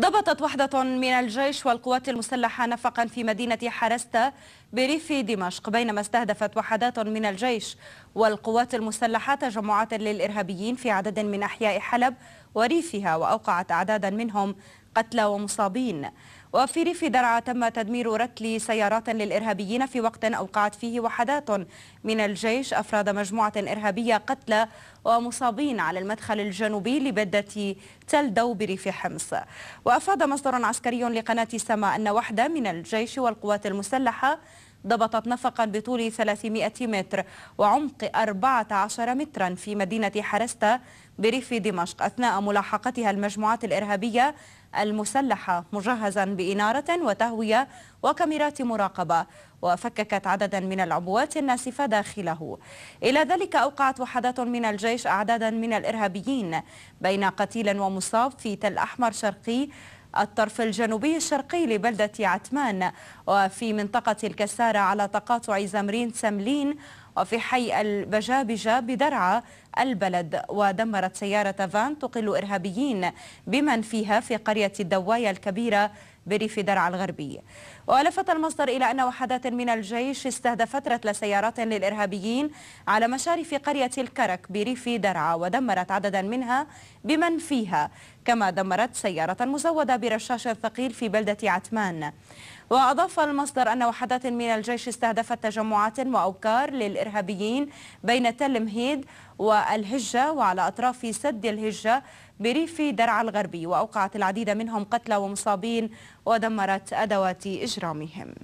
ضبطت وحدة من الجيش والقوات المسلحة نفقا في مدينة حرستة بريف دمشق بينما استهدفت وحدات من الجيش والقوات المسلحة تجمعات للإرهابيين في عدد من أحياء حلب وريفها وأوقعت أعدادا منهم قتلى ومصابين وفي ريف درعا تم تدمير رتل سيارات للإرهابيين في وقت أوقعت فيه وحدات من الجيش أفراد مجموعة إرهابية قتلى ومصابين على المدخل الجنوبي لبدة دو بريف حمص وأفاد مصدر عسكري لقناة سما أن وحدة من الجيش والقوات المسلحة ضبطت نفقا بطول 300 متر وعمق 14 مترا في مدينة حرستة بريف دمشق أثناء ملاحقتها المجموعات الإرهابية المسلحة مجهزا بإنارة وتهوية وكاميرات مراقبة وفككت عددا من العبوات الناسفة داخله إلى ذلك أوقعت وحدات من الجيش أعدادا من الإرهابيين بين قتيل ومصاب في تل أحمر شرقي الطرف الجنوبي الشرقي لبلدة عتمان وفي منطقة الكسارة على تقاطع زمرين سملين وفي حي البجابجة بدرعة البلد ودمرت سيارة فان تقل إرهابيين بمن فيها في قرية الدواية الكبيرة بريف درعا الغربي ولفت المصدر إلى أن وحدات من الجيش استهدفت رتل سيارات للإرهابيين على مشارف قرية الكرك بريف درعا ودمرت عددا منها بمن فيها كما دمرت سيارة مزودة برشاش ثقيل في بلدة عتمان وأضاف المصدر أن وحدات من الجيش استهدفت تجمعات وأوكار للإرهابيين بين تل مهيد والهجة وعلى أطراف سد الهجة بريف درعا الغربي وأوقعت العديد منهم قتلى ومصابين ودمرت أدوات إجرامهم